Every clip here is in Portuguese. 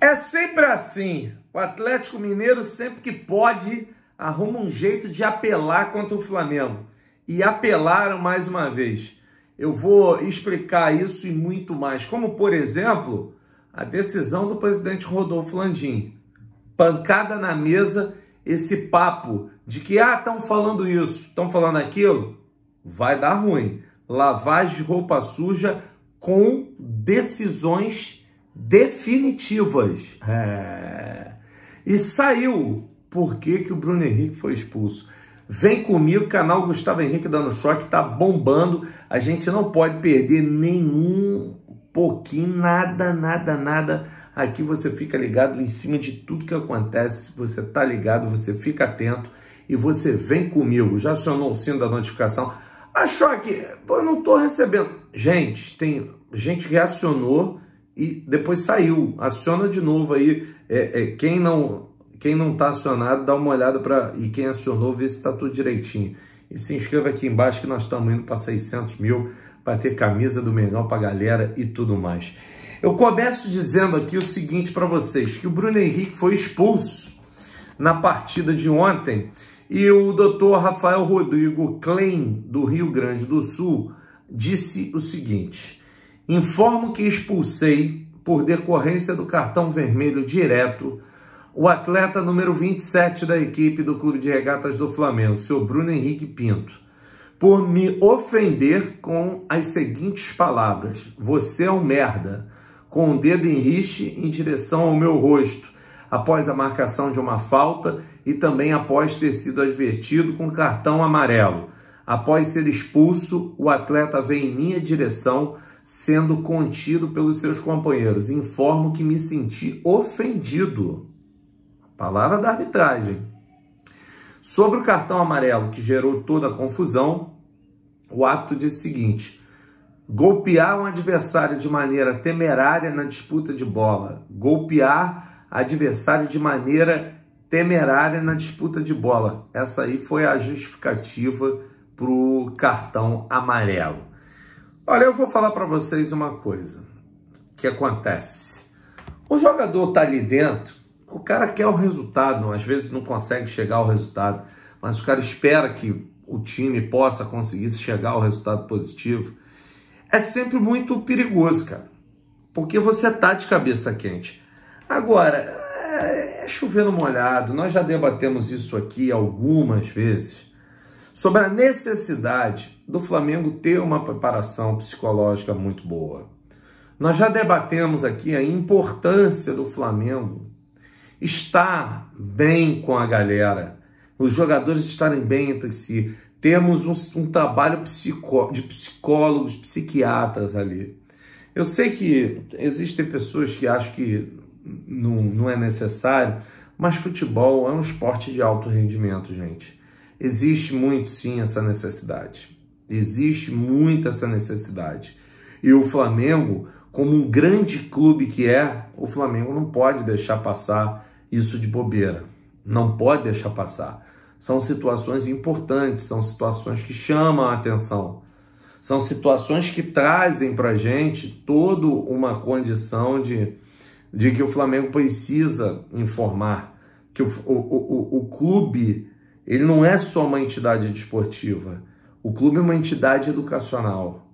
É sempre assim. O Atlético Mineiro, sempre que pode, arruma um jeito de apelar contra o Flamengo. E apelaram mais uma vez. Eu vou explicar isso e muito mais. Como, por exemplo, a decisão do presidente Rodolfo Landim. Pancada na mesa, esse papo de que, ah, estão falando isso, estão falando aquilo. Vai dar ruim. Lavagem de roupa suja com decisões definitivas. É. E saiu. Por que, que o Bruno Henrique foi expulso? Vem comigo, canal Gustavo Henrique dando choque, tá bombando. A gente não pode perder nenhum pouquinho, nada, nada, nada. Aqui você fica ligado em cima de tudo que acontece. Você tá ligado, você fica atento e você vem comigo. Já acionou o sino da notificação? Ah, choque, eu não tô recebendo. Gente, tem gente que acionou e depois saiu. Aciona de novo aí. É, é, quem não quem não está acionado, dá uma olhada para e quem acionou, vê se está tudo direitinho. E se inscreva aqui embaixo que nós estamos indo para 600 mil para ter camisa do Mengão para galera e tudo mais. Eu começo dizendo aqui o seguinte para vocês, que o Bruno Henrique foi expulso na partida de ontem e o doutor Rafael Rodrigo Klein, do Rio Grande do Sul, disse o seguinte, Informo que expulsei, por decorrência do cartão vermelho direto, o atleta número 27 da equipe do Clube de Regatas do Flamengo, seu Bruno Henrique Pinto, por me ofender com as seguintes palavras: Você é um merda, com o um dedo em em direção ao meu rosto, após a marcação de uma falta e também após ter sido advertido com cartão amarelo. Após ser expulso, o atleta vem em minha direção sendo contido pelos seus companheiros. Informo que me senti ofendido. Palavra da arbitragem. Sobre o cartão amarelo que gerou toda a confusão, o ato diz o seguinte: golpear um adversário de maneira temerária na disputa de bola, golpear adversário de maneira temerária na disputa de bola. Essa aí foi a justificativa para o cartão amarelo. Olha, eu vou falar para vocês uma coisa que acontece. O jogador tá ali dentro, o cara quer o resultado, às vezes não consegue chegar ao resultado, mas o cara espera que o time possa conseguir chegar ao resultado positivo. É sempre muito perigoso, cara, porque você tá de cabeça quente. Agora, é, é chovendo molhado, nós já debatemos isso aqui algumas vezes sobre a necessidade do Flamengo ter uma preparação psicológica muito boa. Nós já debatemos aqui a importância do Flamengo estar bem com a galera, os jogadores estarem bem entre si, temos um, um trabalho psicó de psicólogos, psiquiatras ali. Eu sei que existem pessoas que acham que não, não é necessário, mas futebol é um esporte de alto rendimento, gente. Existe muito sim essa necessidade. Existe muito essa necessidade. E o Flamengo, como um grande clube que é, o Flamengo não pode deixar passar isso de bobeira. Não pode deixar passar. São situações importantes, são situações que chamam a atenção. São situações que trazem para gente toda uma condição de, de que o Flamengo precisa informar, que o, o, o, o clube ele não é só uma entidade desportiva. O clube é uma entidade educacional.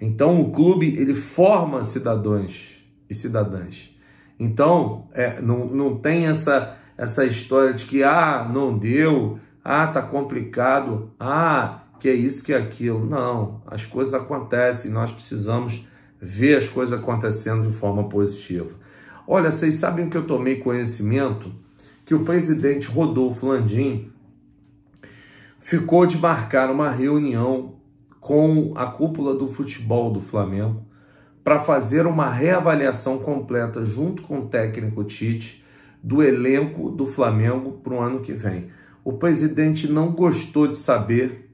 Então o clube ele forma cidadãos e cidadãs. Então é, não, não tem essa essa história de que ah não deu, ah tá complicado, ah que é isso que é aquilo. Não, as coisas acontecem. Nós precisamos ver as coisas acontecendo de forma positiva. Olha, vocês sabem que eu tomei conhecimento que o presidente Rodolfo Landim ficou de marcar uma reunião com a cúpula do futebol do Flamengo para fazer uma reavaliação completa junto com o técnico Tite do elenco do Flamengo para o ano que vem. O presidente não gostou de saber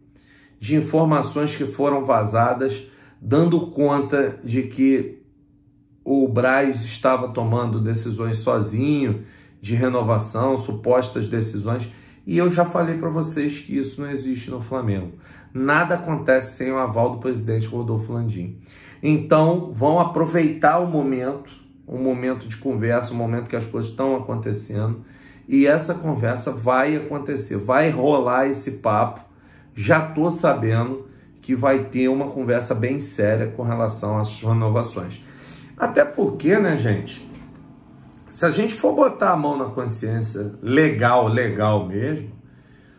de informações que foram vazadas, dando conta de que o Braz estava tomando decisões sozinho de renovação, supostas decisões e eu já falei para vocês que isso não existe no Flamengo. Nada acontece sem o aval do presidente Rodolfo Landim. Então, vão aproveitar o momento, um momento de conversa, um momento que as coisas estão acontecendo, e essa conversa vai acontecer, vai rolar esse papo. Já tô sabendo que vai ter uma conversa bem séria com relação às renovações. Até porque, né, gente? se a gente for botar a mão na consciência legal, legal mesmo,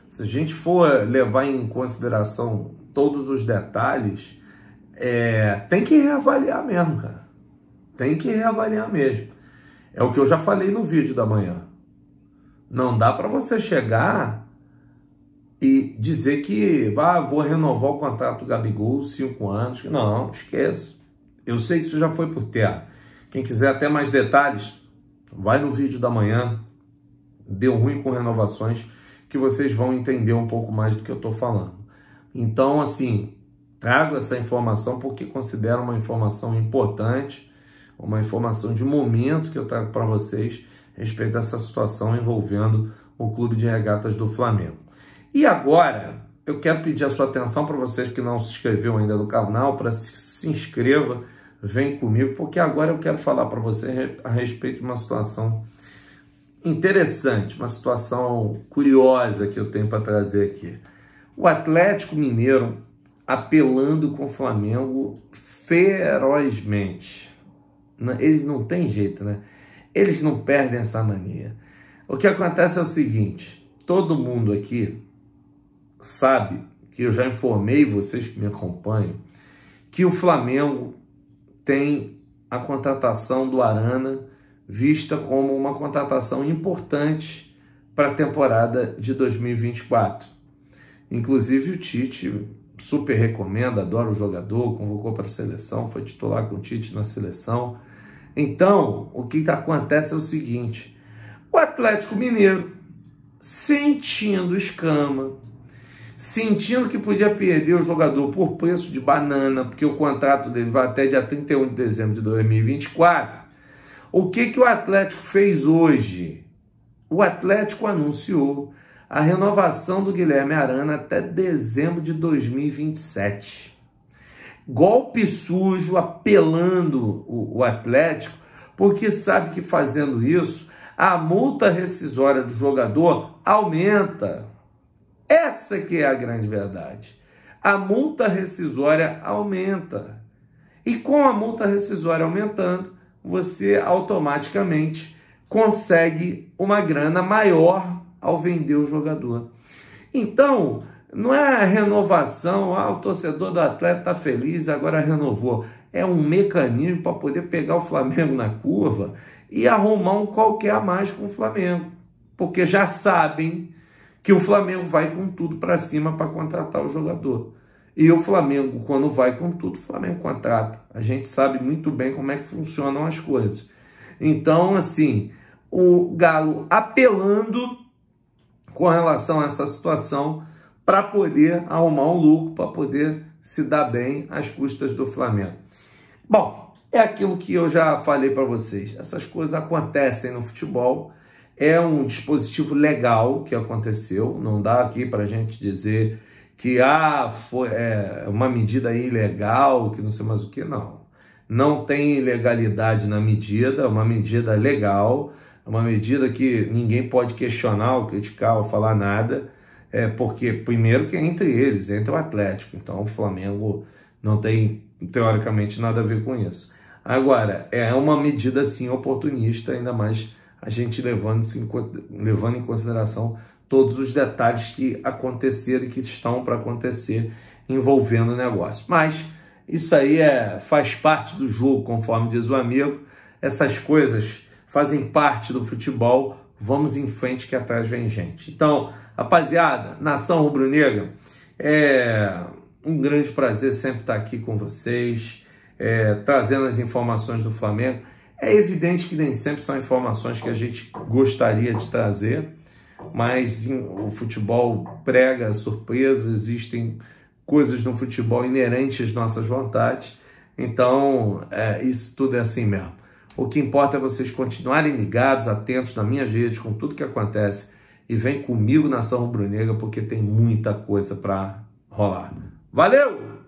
se a gente for levar em consideração todos os detalhes, é, tem que reavaliar mesmo, cara. Tem que reavaliar mesmo. É o que eu já falei no vídeo da manhã. Não dá para você chegar e dizer que ah, vou renovar o contrato do Gabigol cinco anos. Não, esqueço. Eu sei que isso já foi por terra. Quem quiser até mais detalhes, Vai no vídeo da manhã, deu ruim com renovações, que vocês vão entender um pouco mais do que eu estou falando. Então, assim, trago essa informação porque considero uma informação importante, uma informação de momento que eu trago para vocês a respeito dessa situação envolvendo o Clube de Regatas do Flamengo. E agora, eu quero pedir a sua atenção para vocês que não se inscreveram ainda no canal, para se, se inscreva vem comigo, porque agora eu quero falar para você a respeito de uma situação interessante, uma situação curiosa que eu tenho para trazer aqui. O Atlético Mineiro apelando com o Flamengo ferozmente. Eles não têm jeito, né? Eles não perdem essa mania. O que acontece é o seguinte: todo mundo aqui sabe que eu já informei vocês que me acompanham que o Flamengo tem a contratação do Arana, vista como uma contratação importante para a temporada de 2024. Inclusive o Tite super recomenda, adora o jogador, convocou para a seleção, foi titular com o Tite na seleção. Então, o que acontece é o seguinte: o Atlético Mineiro, sentindo escama, sentindo que podia perder o jogador por preço de banana, porque o contrato dele vai até dia 31 de dezembro de 2024. O que, que o Atlético fez hoje? O Atlético anunciou a renovação do Guilherme Arana até dezembro de 2027. Golpe sujo apelando o, o Atlético, porque sabe que fazendo isso, a multa rescisória do jogador aumenta. Essa que é a grande verdade. A multa rescisória aumenta. E com a multa rescisória aumentando, você automaticamente consegue uma grana maior ao vender o jogador. Então, não é a renovação, ah, o torcedor do atleta está feliz, agora renovou. É um mecanismo para poder pegar o Flamengo na curva e arrumar um qualquer a mais com o Flamengo. Porque já sabem que o Flamengo vai com tudo para cima para contratar o jogador. E o Flamengo, quando vai com tudo, o Flamengo contrata. A gente sabe muito bem como é que funcionam as coisas. Então, assim, o Galo apelando com relação a essa situação para poder arrumar um lucro, para poder se dar bem às custas do Flamengo. Bom, é aquilo que eu já falei para vocês. Essas coisas acontecem no futebol. É um dispositivo legal que aconteceu, não dá aqui para a gente dizer que ah, foi é, uma medida ilegal, que não sei mais o que, não. Não tem ilegalidade na medida, é uma medida legal, é uma medida que ninguém pode questionar ou criticar ou falar nada, é porque, primeiro, que é entre eles, é entre o Atlético, então o Flamengo não tem, teoricamente, nada a ver com isso. Agora, é uma medida, sim, oportunista, ainda mais a gente levando, levando em consideração todos os detalhes que aconteceram e que estão para acontecer envolvendo o negócio. Mas isso aí é, faz parte do jogo, conforme diz o amigo. Essas coisas fazem parte do futebol. Vamos em frente que atrás vem gente. Então, rapaziada, nação rubro-negra, é um grande prazer sempre estar aqui com vocês, é, trazendo as informações do Flamengo. É evidente que nem sempre são informações que a gente gostaria de trazer, mas o futebol prega surpresas, existem coisas no futebol inerentes às nossas vontades, então é, isso tudo é assim mesmo. O que importa é vocês continuarem ligados, atentos nas minhas redes, com tudo que acontece, e vem comigo na São Rubro-Negra, porque tem muita coisa para rolar. Valeu!